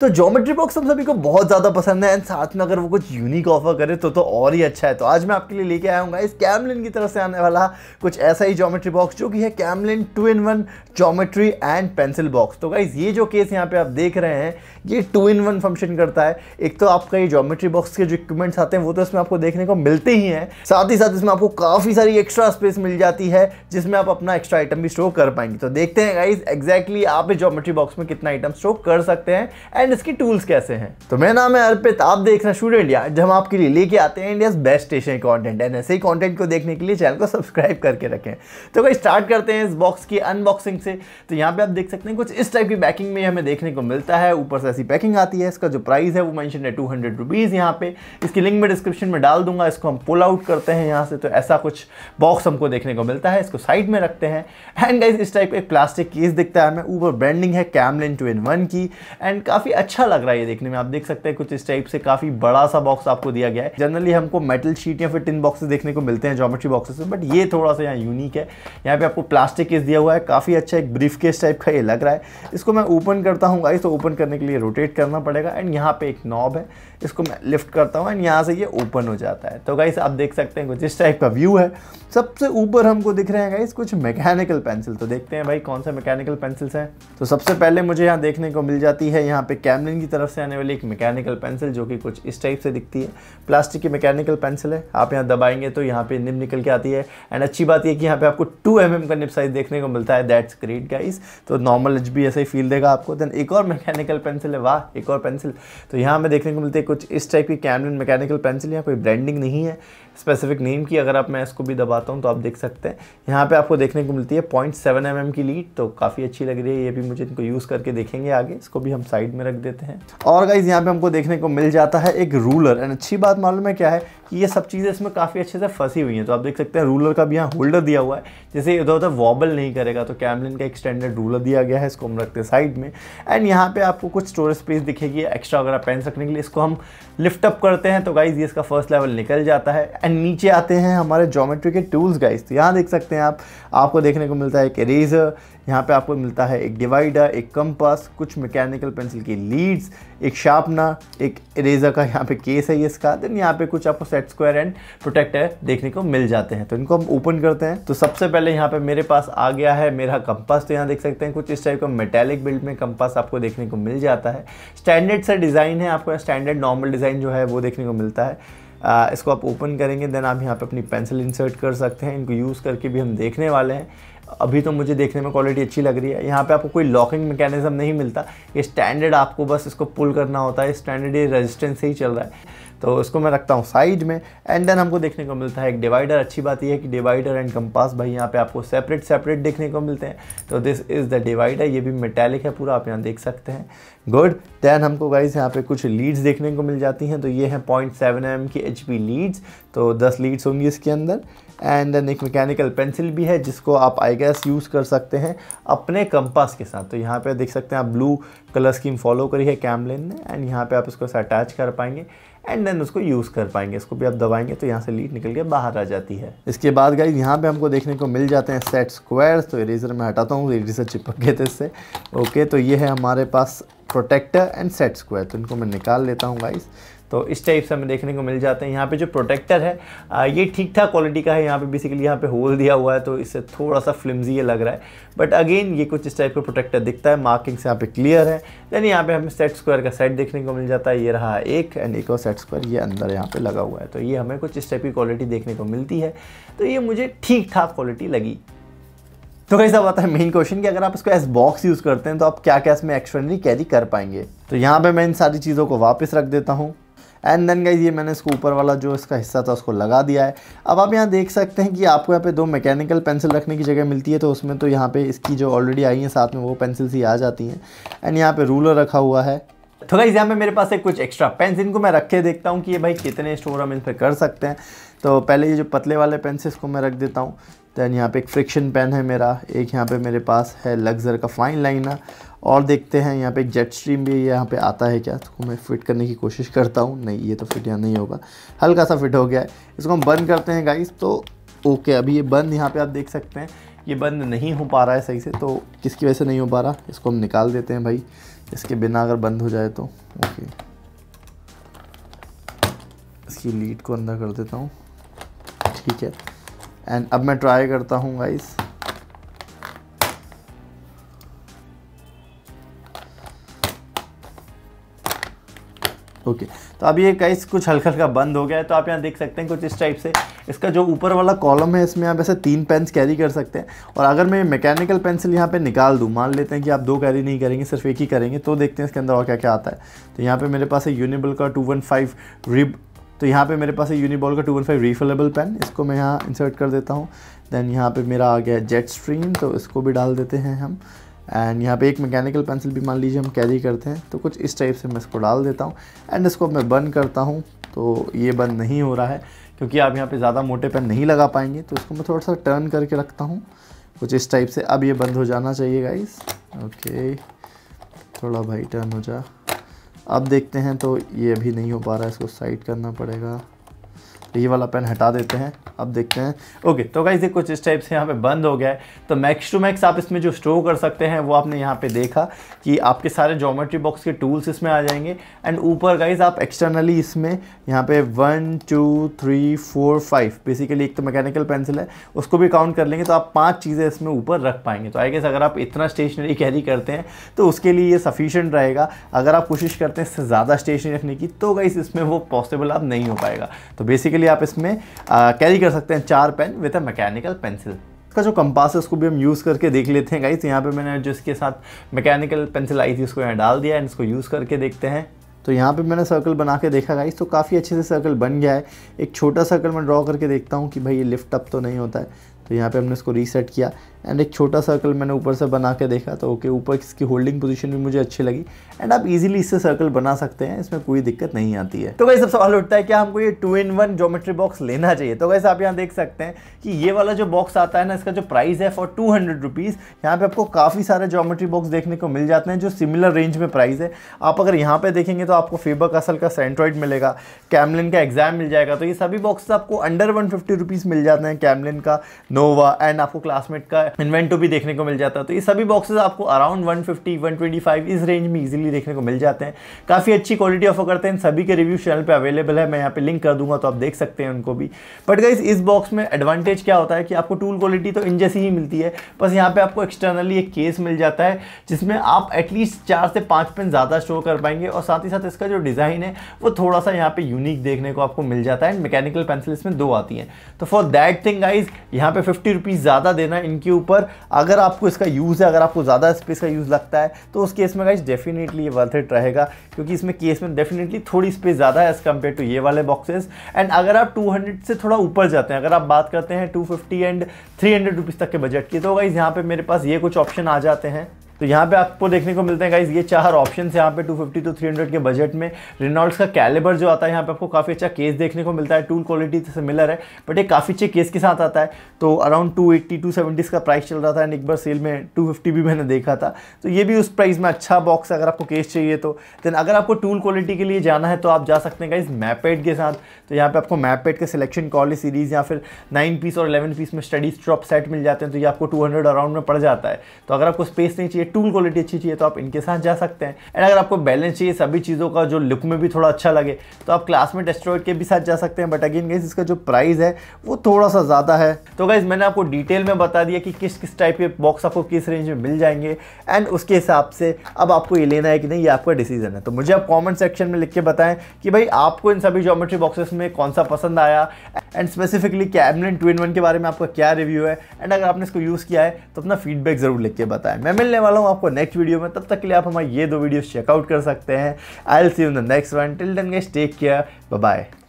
तो geometry box हम सभी को बहुत ज़्यादा पसंद है एंड साथ में अगर वो कुछ यूनिक ऑफर करे तो तो और ही अच्छा है तो आज मैं आपके लिए लेके आया हूँ इस कैमलिन की तरफ से आने वाला कुछ ऐसा ही ज्योमेट्री बॉक्स जो कि है Camlin two in one geometry and pencil box तो गाइज ये जो केस यहाँ पे आप देख रहे हैं ये टू इन वन फंक्शन करता है एक तो आपका ये ज्योमेट्री बॉक्स के जो इक्विपमेंट्स आते हैं वो तो इसमें आपको देखने को मिलते ही हैं साथ ही साथ इसमें आपको काफ़ी सारी एक्स्ट्रा स्पेस मिल जाती है जिसमें आप अपना एक्स्ट्रा आइटम भी स्टोर कर पाएंगे तो देखते हैं गाइज एग्जैक्टली आप इस ज्योमेट्री बॉक्स में कितना आइटम स्टोर कर सकते हैं एंड एंड इसके टूल्स कैसे हैं तो मेरा नाम है अर्पित आप देख रहे हैं स्टूडेंट जब हम आपके लिए लेके आते हैं India best station content and ऐसे ही कॉन्टेंट को देखने के लिए चैनल को सब्सक्राइब करके रखें तो अगर स्टार्ट करते हैं इस बॉक्स की अनबॉक्सिंग से तो यहाँ पे आप देख सकते हैं कुछ इस टाइप की पैकिंग में हमें देखने को मिलता है ऊपर से ऐसी पैकिंग आती है इसका जो प्राइस है वो मैंशन है टू हंड्रेड रुपीज़ यहाँ पे इसकी लिंक में डिस्क्रिप्शन में डाल दूंगा इसको हम पुल आउट करते हैं यहाँ से तो ऐसा कुछ बॉक्स हमको देखने को मिलता है इसको साइड में रखते हैं एंड इस टाइप का एक प्लास्टिक केस दिखता है हमें ऊपर ब्रांडिंग है कैमलिन टू इन वन की एंड काफ़ी अच्छा लग रहा है ये देखने में आप देख सकते हैं कुछ इस टाइप से काफी बड़ा सा बॉक्स आपको दिया गया है जनरली हमको मेटल शीट या फिर टिन बॉक्सेस देखने को मिलते हैं जोमेट्री बॉक्सेस में बट ये थोड़ा सा यहाँ यूनिक है यहाँ पे आपको प्लास्टिक केस दिया हुआ है काफी अच्छा एक ब्रीफ केस टाइप का ये लग रहा है इसको मैं ओपन करता हूँ गाइस तो ओपन करने के लिए रोटेट करना पड़ेगा एंड यहाँ पे एक नॉब है इसको मैं लिफ्ट करता हूँ एंड यहाँ से ये ओपन हो जाता है तो गाइस आप देख सकते हैं कुछ इस टाइप का व्यू है सबसे ऊपर हमको दिख रहे हैं गाइस कुछ मैकेनिकल पेंसिल तो देखते हैं भाई कौन सा मैकेनिकल पेंसिल्स हैं तो सबसे पहले मुझे यहाँ देखने को मिल जाती है यहाँ पे कैमलिन की तरफ से आने वाली एक मैकेनिकल पेंसिल जो कि कुछ इस टाइप से दिखती है प्लास्टिक की मैकेनिकल पेंसिल है आप यहाँ दबाएंगे तो यहाँ पे निब निकल के आती है एंड अच्छी बात यह कि यहाँ पे आपको टू एम mm का निब साइज देखने को मिलता है दैट्स ग्रेट गाइस तो नॉर्मल एच भी ऐसा ही फील देगा आपको देन एक और मैकेनिकल पेंसिल है वाह एक और पेंसिल तो यहाँ हमें देखने को मिलती है कुछ इस टाइप की कैमलिन मैकेनिकल पेंसिल यहाँ कोई ब्रांडिंग नहीं है स्पेसिफिक नेम की अगर आप मैं इसको भी दबाता हूँ तो आप देख सकते हैं यहाँ पे आपको देखने को मिलती है पॉइंट सेवन एम mm की लीड तो काफ़ी अच्छी लग रही है ये भी मुझे इनको यूज़ करके देखेंगे आगे इसको भी हम साइड में रख देते हैं और गाइज यहाँ पे हमको देखने को मिल जाता है एक रूलर एंड अच्छी बात मालूम है क्या है कि ये सब चीज़ें इसमें काफ़ी अच्छे से फंसी हुई हैं तो आप देख सकते हैं रूलर का भी यहाँ होल्डर दिया हुआ है जैसे इधर उधर वॉबल नहीं करेगा तो कैमलिन का एक रूलर दिया गया है इसको हम रखते हैं साइड में एंड यहाँ पे आपको कुछ स्टोरेज स्पेस दिखेगी एक्स्ट्रा वगैरह पेन रखने के लिए इसको हम लिफ्ट अप करते हैं तो गाइज ये इसका फर्स्ट लेवल निकल जाता है एंड नीचे आते हैं हमारे जोमेट्री के टूल्स गाइस तो यहाँ देख सकते हैं आप आपको देखने को मिलता है एक इरेजर यहाँ पे आपको मिलता है एक डिवाइडर एक कंपास कुछ मैकेनिकल पेंसिल की लीड्स एक शार्पनर एक इरेजर का यहाँ पे केस है ये इसका देन यहाँ पे कुछ आपको सेट स्क्वायर एंड प्रोटेक्टर देखने को मिल जाते हैं तो इनको हम ओपन करते हैं तो सबसे पहले यहाँ पे मेरे पास आ गया है मेरा कंपास तो यहाँ देख सकते हैं कुछ इस टाइप का मेटेलिक बिल्ड में कंपास आपको देखने को मिल जाता है स्टैंडर्ड सा डिज़ाइन है आपको स्टैंडर्ड नॉर्मल डिज़ाइन जो है वो देखने को मिलता है आ, इसको आप ओपन करेंगे देन आप यहाँ पे अपनी पेंसिल इंसर्ट कर सकते हैं इनको यूज़ करके भी हम देखने वाले हैं अभी तो मुझे देखने में क्वालिटी अच्छी लग रही है यहाँ पे आपको कोई लॉकिंग मैकेनिज्म नहीं मिलता ये स्टैंडर्ड आपको बस इसको पुल करना होता है स्टैंडर्ड ये रेजिस्टेंस से ही चल रहा है तो उसको मैं रखता हूँ साइड में एंड देन हमको देखने को मिलता है एक डिवाइडर अच्छी बात यह है कि डिवाइडर एंड कंपास भाई यहाँ पे आपको सेपरेट सेपरेट देखने को मिलते हैं तो दिस इज़ द डिवाइडर ये भी मेटेलिक है पूरा आप यहाँ देख सकते हैं गुड देन हमको गाइज यहाँ पे कुछ लीड्स देखने को मिल जाती हैं तो ये हैं पॉइंट सेवन एम की एच पी लीड्स तो दस लीड्स होंगी इसके अंदर एंड देन एक मैकेनिकल पेंसिल भी है जिसको आप आई गैस यूज़ कर सकते हैं अपने कंपास के साथ तो यहाँ पे देख सकते हैं आप ब्लू कलर स्कीम फॉलो करी है कैमलिन ने एंड यहाँ पे आप इसको अटैच कर पाएंगे एंड देन उसको यूज़ कर पाएंगे इसको भी आप दबाएंगे तो यहाँ से लीड निकल के बाहर आ जाती है इसके बाद गाइज यहाँ पे हमको देखने को मिल जाते हैं सेट स्क्वायर तो इरेजर मैं हटाता हूँ इरेजर चिपक गए थे इससे ओके तो ये है हमारे पास प्रोटेक्टर एंड सेट स्क्वायर तो इनको मैं निकाल लेता हूँ गाइज तो इस टाइप से हमें देखने को मिल जाते हैं यहाँ पे जो प्रोटेक्टर है आ, ये ठीक ठाक क्वालिटी का है यहाँ पे बेसिकली यहाँ पे होल दिया हुआ है तो इससे थोड़ा सा फ्लिमजी ये लग रहा है बट अगेन ये कुछ इस टाइप का प्रोटेक्टर दिखता है मार्किंग्स यहाँ पे क्लियर है देन यहाँ पे हमें सेट स्क्वायर का सेट देखने को मिल जाता है ये रहा एक एंड एक और सेट स्क्वायर ये अंदर यहाँ पर लगा हुआ है तो ये हमें कुछ इस टाइप की क्वालिटी देखने को मिलती है तो ये मुझे ठीक ठाक क्वालिटी लगी तो कैसा है मेन क्वेश्चन कि अगर आप इसको एस बॉक्स यूज़ करते हैं तो आप क्या क्या इसमें एक्स्ट्रनली कैरी कर पाएंगे तो यहाँ पे मैं इन सारी चीज़ों को वापस रख देता हूँ एंड देन गाइज ये मैंने इसको ऊपर वाला जो इसका हिस्सा था उसको लगा दिया है अब आप यहाँ देख सकते हैं कि आपको यहाँ पे दो मैकेनिकल पेंसिल रखने की जगह मिलती है तो उसमें तो यहाँ पे इसकी जो ऑलरेडी आई है साथ में वो पेंसिल्स ही आ जाती हैं एंड यहाँ पे रूलर रखा हुआ है तो गाइज यहाँ पे मेरे पास एक कुछ एक्स्ट्रा पेन इनको मैं रख के देखता हूँ कि ये भाई कितने स्टोर हम इन पर कर सकते हैं तो पहले ये जो पतले वाले पेन से इसको मैं रख देता हूँ दैन यहाँ पे एक फ्रिक्शन पेन है मेरा एक यहाँ पे मेरे पास है लग्जर का फाइन लाइनर और देखते हैं यहाँ पे एक जेट स्ट्रीम भी यहाँ पे आता है क्या तो मैं फिट करने की कोशिश करता हूँ नहीं ये तो फिट यहाँ नहीं होगा हल्का सा फिट हो गया है इसको हम बंद करते हैं गाइस तो ओके अभी ये बंद यहाँ पे आप देख सकते हैं ये बंद नहीं हो पा रहा है सही से तो किसकी वजह से नहीं हो पा रहा इसको हम निकाल देते हैं भाई इसके बिना अगर बंद हो जाए तो ओके इसकी लीड को अंदर कर देता हूँ ठीक है एंड अब मैं ट्राई करता हूँ गाइस ओके तो अब ये कैस कुछ हल्का हल्का बंद हो गया है तो आप यहाँ देख सकते हैं कुछ इस टाइप से इसका जो ऊपर वाला कॉलम है इसमें आप ऐसे तीन पेंस कैरी कर सकते हैं और अगर मैं मैकेनिकल पेंसिल यहाँ पे निकाल दूँ मान लेते हैं कि आप दो कैरी नहीं करेंगे सिर्फ एक ही करेंगे तो देखते हैं इसके अंदर और क्या क्या आता है तो यहाँ पर मेरे पास है यूनिबल का टू वन फाइव रिब तो यहाँ पे मेरे पास है यूनिबॉल का two one five refillable pen इसको मैं यहाँ इंसर्ट कर देता हूँ देन यहाँ पे मेरा आ गया जेट स्ट्रीम तो इसको भी डाल देते हैं हम एंड यहाँ पे एक मैकेनिकल पेंसिल भी मान लीजिए हम कैरी करते हैं तो कुछ इस टाइप से मैं इसको डाल देता हूँ एंड इसको मैं बंद करता हूँ तो ये बंद नहीं हो रहा है क्योंकि आप यहाँ पे ज़्यादा मोटे पेन नहीं लगा पाएंगे तो इसको मैं थोड़ा सा टर्न करके रखता हूँ कुछ इस टाइप से अब ये बंद हो जाना चाहिए गाइस ओके थोड़ा भाई टर्न हो जा अब देखते हैं तो ये अभी नहीं हो पा रहा है इसको साइड करना पड़ेगा ये वाला पेन हटा देते हैं अब देखते हैं ओके तो गाइज ये कुछ इस टाइप से यहाँ पे बंद हो गया है तो मैक्स टू मैक्स आप इसमें जो स्टोर कर सकते हैं वो आपने यहाँ पे देखा कि आपके सारे जोमेट्री बॉक्स के टूल्स इसमें आ जाएंगे एंड ऊपर गाइज आप एक्सटर्नली इसमें यहाँ पे one two three four five basically एक तो मैकेनिकल पेंसिल है उसको भी काउंट कर लेंगे तो आप पाँच चीज़ें इसमें ऊपर रख पाएंगे तो आई गेस अगर आप इतना स्टेशनरी कैरी करते हैं तो उसके लिए ये सफिशेंट रहेगा अगर आप कोशिश करते हैं इससे ज़्यादा स्टेशनरी रखने की तो गाइज इसमें वो पॉसिबल आप नहीं हो पाएगा तो बेसिकली लिए आप इसमें कैरी कर सकते हैं चार pen with a mechanical pencil इसका जो कंपास है उसको भी हम यूज़ करके देख लेते हैं गाइस यहाँ पे मैंने जो इसके साथ मैकेनिकल पेंसिल आई थी उसको यहाँ डाल दिया एंड इसको यूज़ करके देखते हैं तो यहाँ पे मैंने सर्कल बना के देखा गाइस तो काफ़ी अच्छे से सर्कल बन गया है एक छोटा सर्कल मैं ड्रॉ करके देखता हूँ कि भाई ये लिफ्ट अप तो नहीं होता है तो यहाँ पे हमने इसको रीसेट किया एंड एक छोटा सर्कल मैंने ऊपर से बना के देखा तो ओके ऊपर इसकी होल्डिंग पोजीशन भी मुझे अच्छी लगी एंड आप इजीली इससे सर्कल बना सकते हैं इसमें कोई दिक्कत नहीं आती है तो वैसे सब सवाल उठता है कि हमको ये two in one geometry box लेना चाहिए तो वैसे आप यहाँ देख सकते हैं कि ये वाला जो बॉक्स आता है ना इसका जो प्राइस है फॉर टू हंड्रेड रुपीज़ यहाँ पर आपको काफ़ी सारे जोमेट्री बॉक्स देखने को मिल जाते हैं जो सिमिलर रेंज में प्राइस है आप अगर यहाँ पर देखेंगे तो आपको फेबर कसल का सेंट्रॉइड मिलेगा कैमलिन का एग्जाम मिल जाएगा तो ये सभी बॉक्स आपको अंडर वन फिफ्टी मिल जाते हैं कैमलिन का नोवा एंड आपको क्लासमेट का इन्वेंटो भी देखने को मिल जाता है तो ये सभी बॉक्सेस आपको अराउंड 150, 125 इस रेंज में इजीली देखने को मिल जाते हैं काफ़ी अच्छी क्वालिटी ऑफर करते हैं सभी के रिव्यू चैनल पे अवेलेबल है मैं यहाँ पे लिंक कर दूंगा तो आप देख सकते हैं उनको भी बट गाइज इस बॉक्स में एडवांटेज क्या होता है कि आपको टूल क्वालिटी तो इन जैसी ही मिलती है बस यहाँ पर आपको एक्सटर्नली एक केस मिल जाता है जिसमें आप एटलीस्ट चार से पाँच पेन ज़्यादा स्टोर कर पाएंगे और साथ ही साथ इसका जो डिज़ाइन है वो थोड़ा सा यहाँ पर यूनिक देखने को आपको मिल जाता है मैकेनिकल पेंसिल इसमें दो आती हैं तो फॉर दैट थिंग गाइज यहाँ पे फिफ्टी रुपीज़ ज़्यादा देना इनके ऊपर अगर आपको इसका यूज़ है अगर आपको ज़्यादा स्पेस का यूज़ लगता है तो उस केस में गाइज डेफिनेटली ये वर्थ इट रहेगा क्योंकि इसमें केस में डेफिनेटली थोड़ी स्पेस ज़्यादा है एज़ कम्पेयर टू ये वाले बॉक्सेस एंड अगर आप 200 से थोड़ा ऊपर जाते हैं अगर आप बात करते हैं 250 एंड 300 रुपीस तक के बजट की तो गाइज यहाँ पर मेरे पास ये कुछ ऑप्शन आ जाते हैं तो यहाँ पे आपको देखने को मिलते हैं गाइज ये चार ऑप्शन है यहाँ पे 250 टू 300 के बजट में रिनॉल्ड्स का कैलेबर जो आता है यहाँ पे आपको काफ़ी अच्छा केस देखने को मिलता है टूल क्वालिटी से सिमिलर है बट ये काफ़ी अच्छे केस के साथ आता है तो अराउंड टू एट्टी टू का प्राइस चल रहा था एक बार सेल में टू भी मैंने देखा था तो ये भी उस प्राइस में अच्छा बॉक्स अगर आपको केस चाहिए तो देन अगर आपको टूल क्वालिटी के लिए जाना है तो आप जा सकते हैं गाइज मैपेड के साथ तो यहाँ पर आपको मैपेड के सिलेक्शन कॉलेज सीरीज़ या फिर नाइन पीस और इलेवन पीस में स्टडी स्ट्रॉप सेट मिल जाते हैं तो ये आपको टू अराउंड में पड़ जाता है तो अगर आपको स्पेस नहीं चाहिए टूल क्वालिटी अच्छी चाहिए तो आप इनके साथ जा सकते हैं एंड अगर आपको बैलेंस चाहिए सभी चीज़ों का जो लुक में भी थोड़ा अच्छा लगे तो आप क्लासमेट एस्ट्रॉइड के भी साथ जा सकते हैं बट अगेन गाइज इसका जो प्राइस है वो थोड़ा सा ज़्यादा है तो गाइज मैंने आपको डिटेल में बता दिया कि किस किस टाइप के बॉक्स आपको किस रेंज में मिल जाएंगे एंड उसके हिसाब से अब आपको ये लेना है कि नहीं ये आपका डिसीजन है तो मुझे आप कॉमेंट सेक्शन में लिख के बताएं कि भाई आपको इन सभी जोमेट्री बॉक्सेस में कौन सा पसंद आया and specifically cabinet twenty one के बारे में आपका क्या रिव्यू है एंड अगर आपने इसको यूज़ किया है तो अपना फीडबैक ज़रूर लिख के बताएं मैं मिलने वाला मिलता हूँ आपको नेक्स्ट वीडियो में तब तक के लिए आप हमारे ये दो वीडियो चेकआउट कर सकते हैं I L C in the next one till then just take care bye